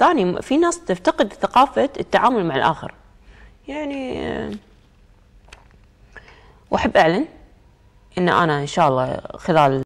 الثاني في ناس تفتقد ثقافة التعامل مع الآخر يعني آه، وأحب أعلن إن أنا إن شاء الله خلال